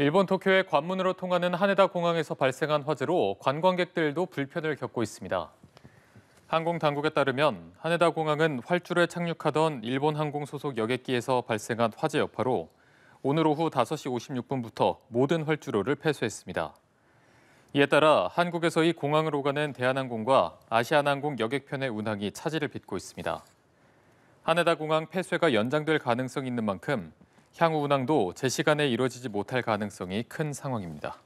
일본 도쿄의 관문으로 통하는 하네다 공항에서 발생한 화재로 관광객들도 불편을 겪고 있습니다. 항공 당국에 따르면 하네다 공항은 활주로에 착륙하던 일본 항공 소속 여객기에서 발생한 화재 여파로 오늘 오후 5시 56분부터 모든 활주로를 폐쇄했습니다. 이에 따라 한국에서 이 공항으로 가는 대한항공과 아시아나항공 여객편의 운항이 차질을 빚고 있습니다. 하네다 공항 폐쇄가 연장될 가능성이 있는 만큼 향후 운항도 제 시간에 이루어지지 못할 가능성이 큰 상황입니다.